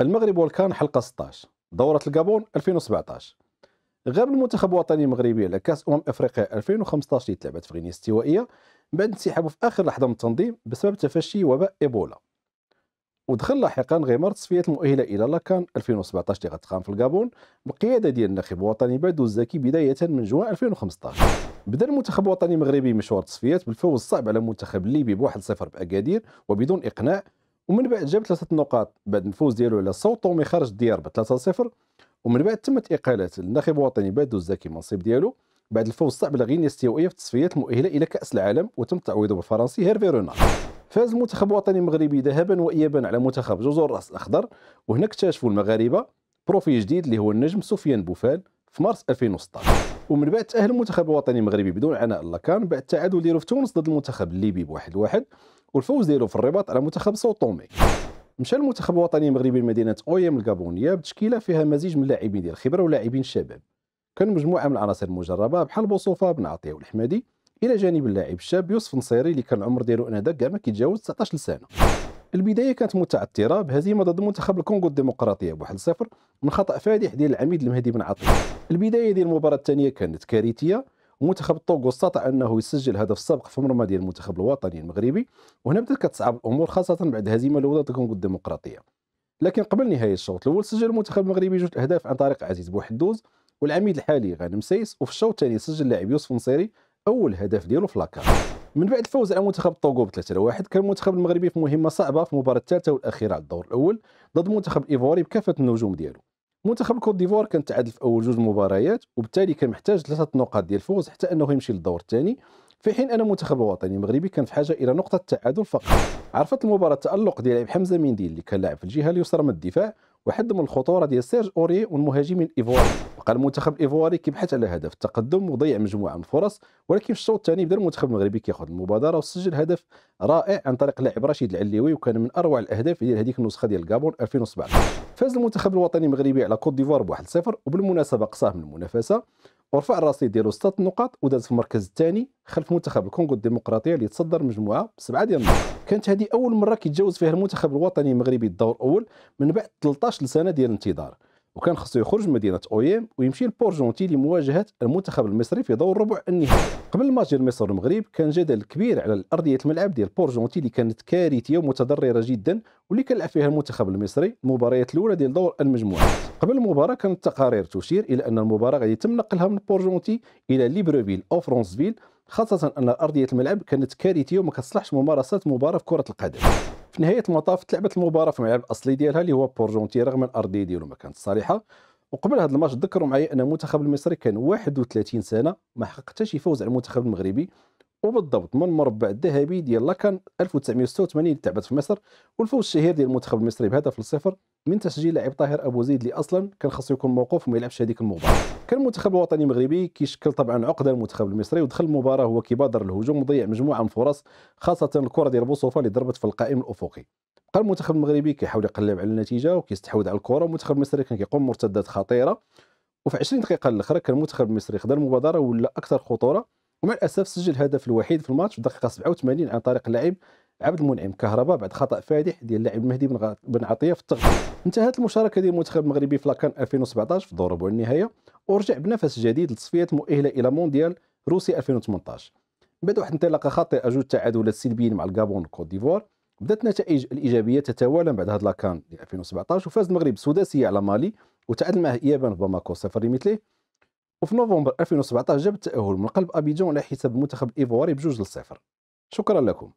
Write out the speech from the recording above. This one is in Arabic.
المغرب والكان حلقه 16 دوره الكابون 2017 غاب المنتخب الوطني المغربي على كاس امم افريقيا 2015 اللي تلعبت في غينيا الاستوائيه بعد انسحابه في اخر لحظه من التنظيم بسبب تفشي وباء ايبولا ودخل لاحقا غمار تصفيات المؤهله الى لاكان 2017 اللي غتقام في الكابون بقياده ديال الناخب الوطني بدو الزكي بدايه من جوان 2015 بدا المنتخب الوطني المغربي مشوار التصفيات بالفوز الصعب على المنتخب الليبي بواحد صفر 0 باكادير وبدون اقناع ومن بعد جاب ثلاثه نقاط بعد الفوز ديالو على صوت طومي خرج ديار ب 3 0 ومن بعد تمت اقاله الناخب الوطني بادو الزكي منصيب ديالو بعد الفوز صعب على غينيا في التصفيات المؤهله الى كاس العالم وتم تعويضه بالفرنسي هيرفي رونار فاز المنتخب الوطني المغربي ذهبا وايابا على منتخب جزر الراس الاخضر وهنا اكتشفوا المغاربه بروفي جديد اللي هو النجم سفيان بوفال في مارس 2016 ومن بعد تاهل المنتخب الوطني المغربي بدون عناء الله كان بعد التعادل ديالو في تونس ضد المنتخب الليبي بواحد واحد والفوز ديالو في الرباط على منتخب ساو تومي مشى المنتخب الوطني المغربي لمدينه اويام الكابونيه بتشكيله فيها مزيج من لاعبين ديال الخبره ولاعبين الشباب كان مجموعه من العناصر المجربه بحال بوصوفه بن عطيه والحمادي الى جانب اللاعب الشاب يوسف نصيري اللي كان العمر ديالو انذاك كاع ما كيتجاوز 19 سنه البدايه كانت متعثره بهزيمه ضد منتخب الكونغو الديمقراطيه بواحد صفر من خطا فادح ديال العميد المهدي بن عطيه البدايه ديال المباراه الثانيه كانت كارثيه ومنتخب الطوغو استطاع انه يسجل هدف سابق في مرمى ديال المنتخب الوطني المغربي وهنا بدات كتصعب الامور خاصه بعد الهزيمه الاولى ضد الكونغو الديمقراطيه لكن قبل نهايه الشوط الاول سجل المنتخب المغربي جوج اهداف عن طريق عزيز بوحدوز والعميد الحالي غانم سيس وفي الشوط الثاني سجل اللاعب يوسف نصيري اول هدف ديالو في لاكار من بعد الفوز على منتخب طوغو ب 3-1 كان المنتخب المغربي في مهمه صعبه في المباراه الثالثه والاخيره على الدور الاول ضد منتخب الايفواري بكافه النجوم ديالو منتخب الكوت ديفوار كان تعادل في اول جوج مباريات وبالتالي كان محتاج ثلاثه نقاط ديال الفوز حتى انه يمشي للدور الثاني في حين ان المنتخب الوطني المغربي كان في حاجه الى نقطه تعادل فقط عرفت المباراه التالق ديال لاعب حمزه مندي اللي كان لاعب في الجهه اليسرى من الدفاع واحد من الخطوره ديال سيرج اوري والمهاجم الايفواري بقى المنتخب الايفواري كيبحث على هدف التقدم وضيع مجموعه من الفرص ولكن في الشوط الثاني بدا المنتخب المغربي كياخذ المبادره وسجل هدف رائع عن طريق اللاعب رشيد العليوي وكان من اروع الاهداف ديال هذيك النسخه ديال الكابون 2017 فاز المنتخب الوطني المغربي على كوت ديفوار ب 1-0 وبالمناسبه قصاه من المنافسه ورفع الرصيد ديالو ست نقاط وداز في المركز الثاني خلف منتخب الكونغو الديمقراطيه اللي تصدر المجموعه بسبعه ديال النقط كانت هذه اول مره كيتجاوز فيها المنتخب الوطني المغربي الدور الاول من بعد 13 سنه ديال الانتظار وكان خصو يخرج من مدينه أويام ويمشي لبورجونتي لمواجهه المنتخب المصري في دور ربع النهائي قبل الماتش ديال مصر والمغرب كان جدل كبير على ارضيه الملعب ديال بورجونتي اللي كانت كارثيه ومتضرره جدا واللي كان فيها المنتخب المصري المباريات الاولى ديال دور المجموعات قبل المباراه كانت التقارير تشير الى ان المباراه غادي يتم نقلها من بورجونتي الى ليبروفيل او فرونسفيل خاصه ان ارضيه الملعب كانت كارثيه وما كتصلحش ممارسه مباراه في كره القدم في نهايه المطاف تلعبت المباراه في الملعب الاصلي ديالها اللي هو بورجونتي رغم الارضيه ديالو ما كانت صالحه وقبل هذا الماتش ذكروا معايا ان المنتخب المصري كان 31 سنه ما حقق حتى شي فوز على المنتخب المغربي وبالضبط من المربع الذهبي ديال لاكان 1986 اللي تلعبت في مصر والفوز الشهير ديال المنتخب المصري بهدف الصفر من تسجيل لاعب طاهر ابو زيد اللي اصلا كان خاصو يكون موقوف وما يلعبش هذيك المباراه كان المنتخب الوطني المغربي كيشكل طبعا عقده المنتخب المصري ودخل المباراه هو كيبادر الهجوم وضيع مجموعه من الفرص خاصه الكره ديال بوصوفه اللي ضربت في القائم الافقي بقى المنتخب المغربي كيحاول يقلب على النتيجه وكيستحوذ على الكره والمنتخب المصري كان كيقوم مرتدات خطيره وفي 20 دقيقه الاخرى كان المنتخب المصري خدا المبادره ولا اكثر خطوره ومع الاسف سجل الهدف الوحيد في الماتش في الدقيقه 87 عن طريق اللاعب عبد المنعم كهرباء بعد خطا فادح ديال اللاعب المهدي بن, بن عطيه في التغطيه انتهت المشاركه ديال المنتخب المغربي في لاكان 2017 في دور ربع النهائي ورجع بنفس جديد لتصفيه مؤهله الى مونديال روسيا 2018 بعد واحد انطلاقه خاطئه جوج تعادلات سلبيين مع الكابون والكوت ديفوار بدات النتائج الايجابيه تتوالى بعد هاد لاكان 2017 وفاز المغرب سداسيه على مالي وتعادل معه اليابان باماكو صفر لمثله وفي نوفمبر 2017 جاب التاهل من قلب ابيجون على حساب المنتخب الايفواري بجوج لصفر شكرا لكم